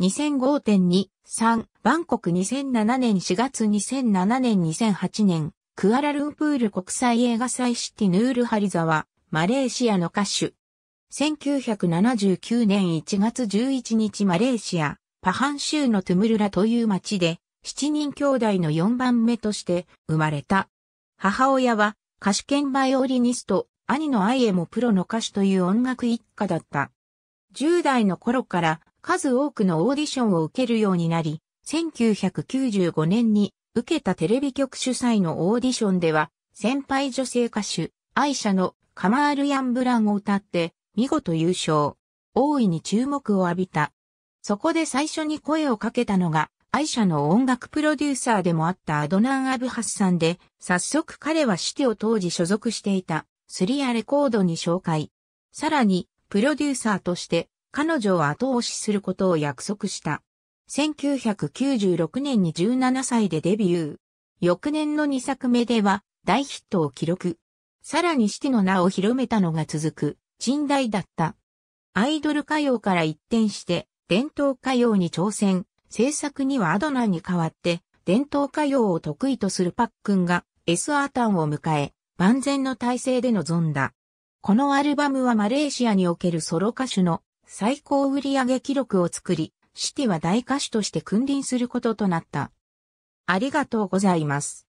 2005.2、3、バンコク2007年4月2007年2008年、クアラルンプール国際映画祭シティヌールハリザは、マレーシアの歌手。1979年1月11日マレーシア、パハン州のトゥムルラという町で、7人兄弟の4番目として生まれた。母親は歌手兼バイオリニスト、兄の愛エもプロの歌手という音楽一家だった。10代の頃から数多くのオーディションを受けるようになり、1995年に受けたテレビ局主催のオーディションでは、先輩女性歌手、愛車のカマール・ヤンブランを歌って、見事優勝。大いに注目を浴びた。そこで最初に声をかけたのが、愛車の音楽プロデューサーでもあったアドナン・アブハスさんで、早速彼はシテを当時所属していた、スリアレコードに紹介。さらに、プロデューサーとして、彼女を後押しすることを約束した。1996年に17歳でデビュー。翌年の2作目では大ヒットを記録。さらにティの名を広めたのが続く、陳代だった。アイドル歌謡から一転して、伝統歌謡に挑戦、制作にはアドナに代わって、伝統歌謡を得意とするパックンが、エスアータンを迎え、万全の体制で臨んだ。このアルバムはマレーシアにおけるソロ歌手の最高売上記録を作り、シティは大歌手として君臨することとなった。ありがとうございます。